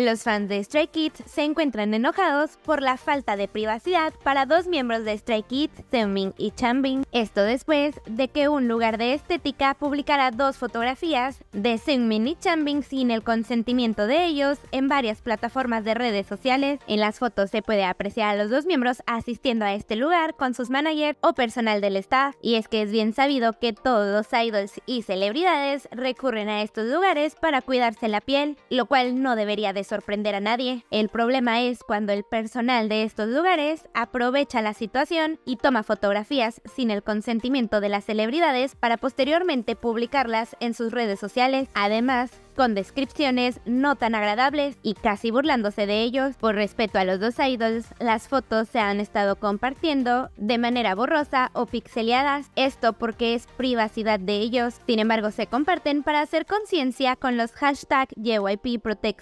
Los fans de Stray Kids se encuentran enojados por la falta de privacidad para dos miembros de Stray Kids, Seungmin y Changbin. Esto después de que un lugar de estética publicara dos fotografías de Seungmin y Changbin sin el consentimiento de ellos en varias plataformas de redes sociales. En las fotos se puede apreciar a los dos miembros asistiendo a este lugar con sus managers o personal del staff. Y es que es bien sabido que todos los idols y celebridades recurren a estos lugares para cuidarse la piel, lo cual no debería de sorprender a nadie. El problema es cuando el personal de estos lugares aprovecha la situación y toma fotografías sin el consentimiento de las celebridades para posteriormente publicarlas en sus redes sociales. Además, con descripciones no tan agradables y casi burlándose de ellos. Por respeto a los dos idols, las fotos se han estado compartiendo de manera borrosa o pixeleadas, esto porque es privacidad de ellos. Sin embargo, se comparten para hacer conciencia con los hashtags JYP Protect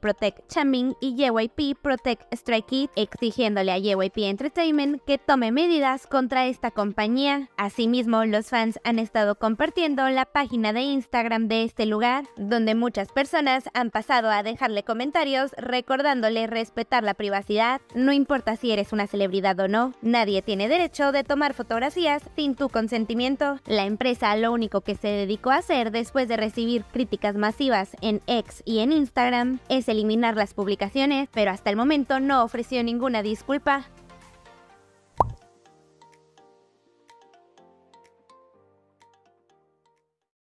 Protect y JYP Protect exigiéndole a JYP Entertainment que tome medidas contra esta compañía. Asimismo, los fans han estado compartiendo la página de Instagram de este lugar donde muchas personas han pasado a dejarle comentarios recordándole respetar la privacidad, no importa si eres una celebridad o no, nadie tiene derecho de tomar fotografías sin tu consentimiento. La empresa lo único que se dedicó a hacer después de recibir críticas masivas en X y en Instagram es eliminar las publicaciones, pero hasta el momento no ofreció ninguna disculpa.